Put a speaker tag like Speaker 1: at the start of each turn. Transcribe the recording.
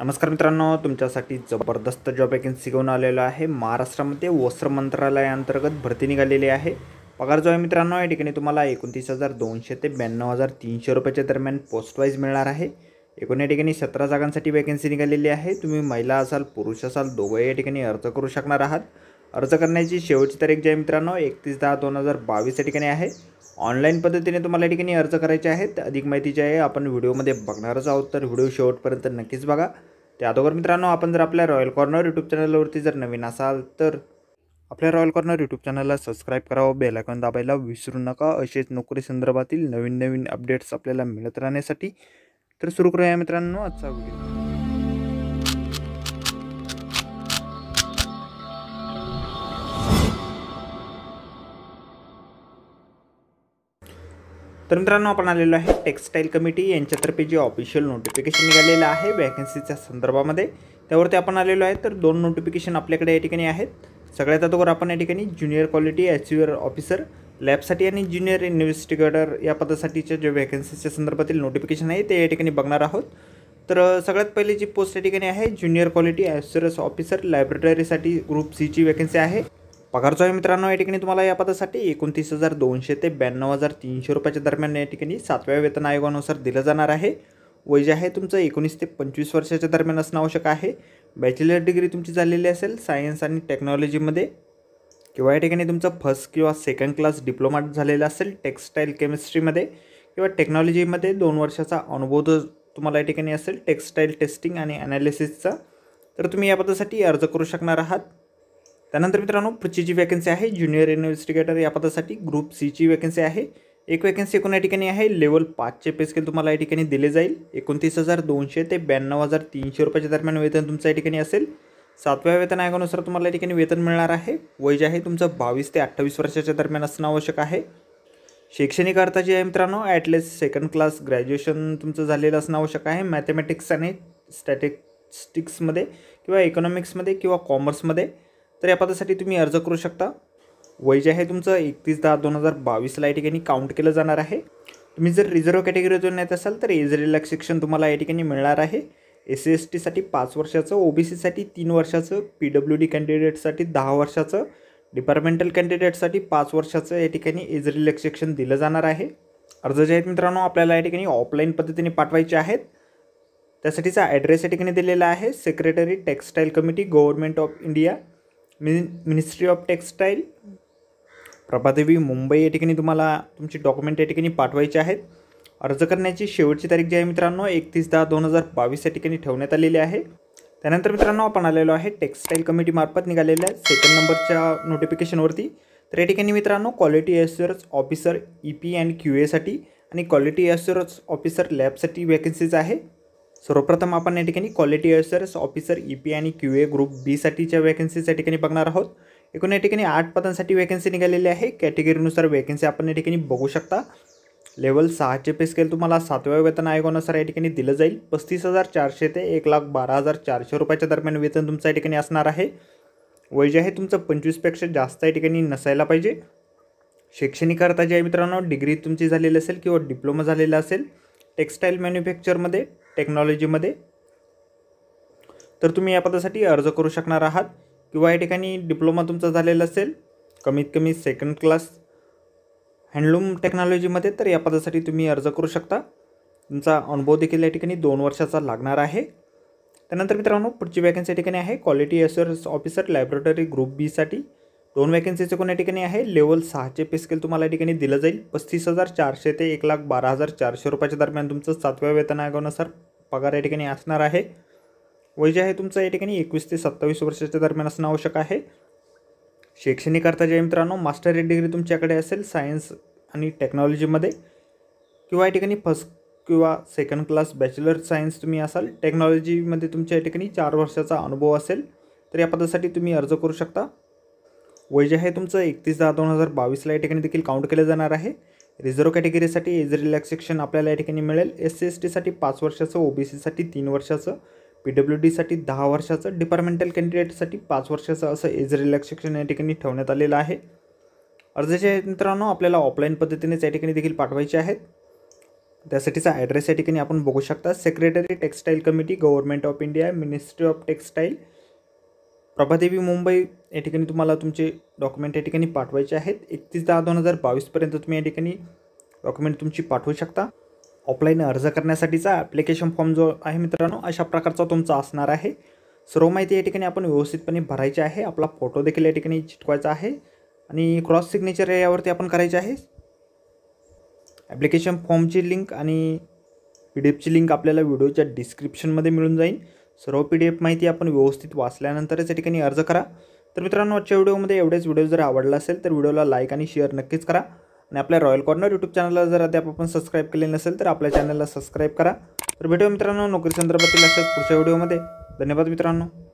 Speaker 1: नमस्कार मित्रांनो तुमच्यासाठी जबरदस्त जॉब वॅकन्सी घेऊन आलेलो आहे महाराष्ट्रामध्ये वस्त्र मंत्रालयाअंतर्गत भरती निघालेली आहे पगार जो आहे मित्रांनो या ठिकाणी तुम्हाला एकोणतीस हजार दोनशे ते ब्याण्णव हजार तीनशे रुपयाच्या दरम्यान पोस्टवाईज मिळणार आहे एकूण या ठिकाणी सतरा जागांसाठी वॅकन्सी निघालेली आहे तुम्ही महिला असाल पुरुष असाल दोघं या ठिकाणी अर्ज करू शकणार आहात अर्ज करण्याची शेवटची तारीख जी आहे मित्रांनो एकतीस दहा दोन हजार बावीस या ठिकाणी आहे ऑनलाईन पद्धतीने तुम्हाला या ठिकाणी अर्ज करायचे आहेत अधिक माहिती जी आहे आपण व्हिडिओमध्ये बघणारच आहोत तर व्हिडिओ शेवटपर्यंत नक्कीच बघा त्या अगोदर मित्रांनो आपण जर आपल्या रॉयल कॉर्नर यूट्यूब चॅनलवरती जर नवीन असाल तर आपल्या रॉयल कॉर्नर यूट्यूब चॅनलला सबस्क्राईब करावं बेलायकॉन दाबायला विसरू नका असेच नोकरी संदर्भातील नवीन नवीन अपडेट्स आपल्याला मिळत राहण्यासाठी तर सुरू करूया मित्रांनो आजचा व्हिडिओ तर मित्रांनो आपण आलेलो आहे टेक्स्टाईल कमिटी यांच्यातर्फे जे ऑफिशियल नोटिफिकेशन निघालेलं आहे वॅकन्सीच्या संदर्भामध्ये त्यावरती आपण आलेलो आहे तर दोन नोटिफिकेशन आपल्याकडे या ठिकाणी आहेत सगळ्यात अगोदर आपण या ठिकाणी ज्युनियर क्वालिटी युअर ऑफिसर लॅबसाठी आणि ज्युनियर इन्व्हेस्टिगेटर या पदासाठीच्या ज्या व्हॅकन्सीच्या संदर्भातील नोटिफिकेशन आहे ते या ठिकाणी बघणार आहोत तर सगळ्यात पहिली जी पोस्ट या ठिकाणी आहे ज्युनियर क्वालिटी ॲस्युरस ऑफिसर लायब्ररीसाठी ग्रुप सीची वॅकन्सी आहे पगारचो आहे मित्रांनो या ठिकाणी तुम्हाला या पदासाठी एकोणतीस हजार दोनशे ते ब्याण्णव हजार तीनशे रुपयाच्या दरम्यान या ठिकाणी सातव्या वेतन आयोगानुसार दिलं जाणार आहे वय जे आहे तुमचं एकोणीस ते पंचवीस वर्षाच्या दरम्यान असणं आवश्यक आहे बॅचलर डिग्री तुमची झालेली असेल सायन्स आणि टेक्नॉलॉजीमध्ये किंवा या ठिकाणी तुमचं फर्स्ट किंवा सेकंड क्लास डिप्लोमा झालेला असेल टेक्स्टाईल केमिस्ट्रीमध्ये किंवा टेक्नॉलॉजीमध्ये दोन वर्षाचा अनुभव तुम्हाला या ठिकाणी असेल टेक्स्टाईल टेस्टिंग आणि ॲनालिसिसचा तर तुम्ही या पदासाठी अर्ज करू शकणार आहात त्यानंतर मित्रांनो पुढची जी वॅकन्सी आहे ज्युनियर इन्व्हेस्टिगेटर या पदासाठी ग्रुप सीची वॅकन्सी आहे एक वॅकन्सी एकूण या ठिकाणी आहे लेवल पाचचे पे स्केल तुम्हाला या ठिकाणी दिले जाईल एकोणतीस हजार दोनशे ते ब्याण्णव हजार तीनशे रुपयाच्या दरम्यान वेतन तुमचं या ठिकाणी असेल सातव्या वेतन आयोगानुसार तुम्हाला या ठिकाणी वेतन मिळणार आहे वय जे आहे तुमचं बावीस ते अठ्ठावीस वर्षाच्या दरम्यान असणं आवश्यक आहे शैक्षणिक अर्थ आहे मित्रांनो ॲटलीस्ट सेकंड क्लास ग्रॅज्युएशन तुमचं झालेलं असणं आवश्यक आहे मॅथमॅटिक्स आणि स्टॅटिस्टिक्समध्ये किंवा इकॉनॉमिक्समध्ये किंवा कॉमर्समध्ये तर या पदासाठी तुम्ही अर्ज करू शकता वय जे आहे तुमचं एकतीस दहा दोन हजार बावीसला या ठिकाणी काउंट केलं जाणार आहे तुम्ही जर रिझर्व्ह कॅटेगरीतून येत असाल तर एज रिलॅक्सेशन तुम्हाला या ठिकाणी मिळणार आहे एस सी एस टीसाठी पाच वर्षाचं ओ बी सीसाठी तीन वर्षाचं पी डब्ल्यू डी कॅन्डिडेटसाठी दहा वर्षाचं डिपार्टमेंटल कॅन्डिडेटसाठी पाच वर्षाचं या ठिकाणी एज रिलॅक्सेशन दिलं जाणार आहे अर्ज जे आहेत मित्रांनो आपल्याला या ठिकाणी ऑफलाईन पद्धतीने पाठवायचे आहेत त्यासाठीचा ॲड्रेस या ठिकाणी दिलेला आहे secretary textile committee government of India ministry of textile Prabhadevi Mumbai या ठिकाणी तुम्हाला तुमची डॉक्युमेंट या ठिकाणी पाठवायचे आहेत अर्ज करण्याची शेवटची तारीख जी आहे मित्रांनो एकतीस दहा दोन हजार बावीस या ठिकाणी ठेवण्यात आलेली आहे त्यानंतर मित्रांनो आपण आलेलो आहे टेक्स्टाईल मार्फत निघालेल्या सेकंड नंबरच्या नोटिफिकेशनवरती तर या ठिकाणी मित्रांनो quality assurance officer E P and Q एसाठी आणि क्वालिटी एश्युरन्स ऑफिसर लॅबसाठी व्हॅकन्सीज आहे सर्वप्रथम आपण या ठिकाणी quality assurance officer E P आणि क्यू ए ग्रुप बीसाठीच्या वॅकन्सीच्या ठिकाणी बघणार आहोत एकूण या ठिकाणी आठ पदांसाठी वॅकन्सी निघालेली आहे कॅटेगरीनुसार वॅकन्सी आपण या ठिकाणी बघू शकता लेवल सहाचे पे स्केल तुम्हाला सातव्या वेतन आयोगानुसार या ठिकाणी दिलं जाईल पस्तीस हजार चारशे ते एक लाख बारा हजार चारशे रुपयाच्या दरम्यान वेतन तुमचं या ठिकाणी असणार आहे वय जे आहे तुमचं पंचवीसपेक्षा जास्त या ठिकाणी नसायला पाहिजे शैक्षणिक करता जे आहे मित्रांनो डिग्री तुमची झालेली असेल किंवा डिप्लोमा झालेला असेल टेक्स्टाईल मॅन्युफॅक्चरमध्ये टेक्नॉलॉजीमध्ये तर तुम्ही या पदासाठी अर्ज करू शकणार आहात किंवा या ठिकाणी डिप्लोमा तुमचा झालेला असेल कमीत कमी सेकंड क्लास हँडलूम टेक्नॉलॉजीमध्ये तर या पदासाठी तुम्ही अर्ज करू शकता तुमचा अनुभव देखील या ठिकाणी दोन वर्षाचा लागणार आहे त्यानंतर मित्रांनो पुढची वॅकन्सी या ठिकाणी आहे quality assurance officer laboratory group बीसाठी दोन वॅकन्सीचे या ठिकाणी आहे लेवल सहाचे पे स्केल तुम्हाला या ठिकाणी दिलं जाईल पस्तीस हजार चारशे ते एक लाख बारा हजार चारशे रुपयाच्या दरम्यान तुमचं सातव्या वेतन आयोगानुसार पगार या ठिकाणी असणार आहे वय जे आहे तुमचं या ठिकाणी एकवीस ते सत्तावीस वर्षाच्या दरम्यान असणं आवश्यक आहे शैक्षणिककरता जे मित्रांनो मास्टर डिग्री तुमच्याकडे असेल सायन्स आणि टेक्नॉलॉजीमध्ये किंवा या ठिकाणी फर्स्ट किंवा सेकंड क्लास बॅचलर सायन्स तुम्ही असाल टेक्नॉलॉजीमध्ये तुमच्या या ठिकाणी चार वर्षाचा अनुभव असेल तर या पदासाठी तुम्ही अर्ज करू शकता वय जे आहे तुमचं एकतीस दहा दोन हजार बावीसला या ठिकाणी देखील काउंट केलं जाणार आहे रिझर्व्ह कॅटेगरीसाठी एज रिलॅक्सेशन आपल्याला या ठिकाणी मिळेल एस सी एस टीसाठी पाच वर्षाचं ओबीसीसाठी तीन वर्षाचं पी डब्ल्यू डीसाठी दहा वर्षाचं डिपार्टमेंटल कॅन्डिडेटसाठी पाच वर्षाचं असं एज रिलॅक्सेशन या ठिकाणी ठेवण्यात आलेलं आहे अर्जाच्या मित्रांनो आपल्याला ऑफलाईन पद्धतीनेच या ठिकाणी देखील पाठवायचे आहेत त्यासाठीचा ॲड्रेस या ठिकाणी आपण बघू शकता secretary textile committee government of India ministry of textile Prabhadevi Mumbai या ठिकाणी तुम्हाला तुमचे डॉक्युमेंट या ठिकाणी पाठवायचे आहेत एकतीस दहा दोन हजार बावीसपर्यंत तुम्ही या ठिकाणी डॉक्युमेंट तुमची पाठवू शकता ऑफलाईन अर्ज करण्यासाठीचा ॲप्लिकेशन फॉर्म जो आहे मित्रांनो अशा प्रकारचा तुमचा असणार आहे सर्व माहिती या ठिकाणी आपण व्यवस्थितपणे भरायची आहे आपला फोटो देखील या ठिकाणी चिटकवायचा आहे आणि क्रॉस सिग्नेचर यावरती आपण करायचे आहे ॲप्लिकेशन फॉर्मची लिंक आणि पी डी एफची लिंक आपल्याला व्हिडिओच्या डिस्क्रिप्शनमध्ये मिळून जाईल सर्व पी डी एफ माहिती आपण व्यवस्थित वाचल्यानंतरच या ठिकाणी अर्ज करा तर मित्रांनो आजच्या व्हिडिओमध्ये एवढेच व्हिडिओ जर आवडला असेल तर व्हिडिओला लाईक आणि शेअर नक्कीच करा आणि आपल्या रॉयल कॉर्नर यूट्यूब चॅनलला जर अद्याप आपण सबस्क्राईब केले नसेल तर आपल्या चॅनलला सबस्क्राईब करा तर भेटूया मित्रांनो नोकरी संदर्भातील असेल पुढच्या व्हिडिओमध्ये धन्यवाद मित्रांनो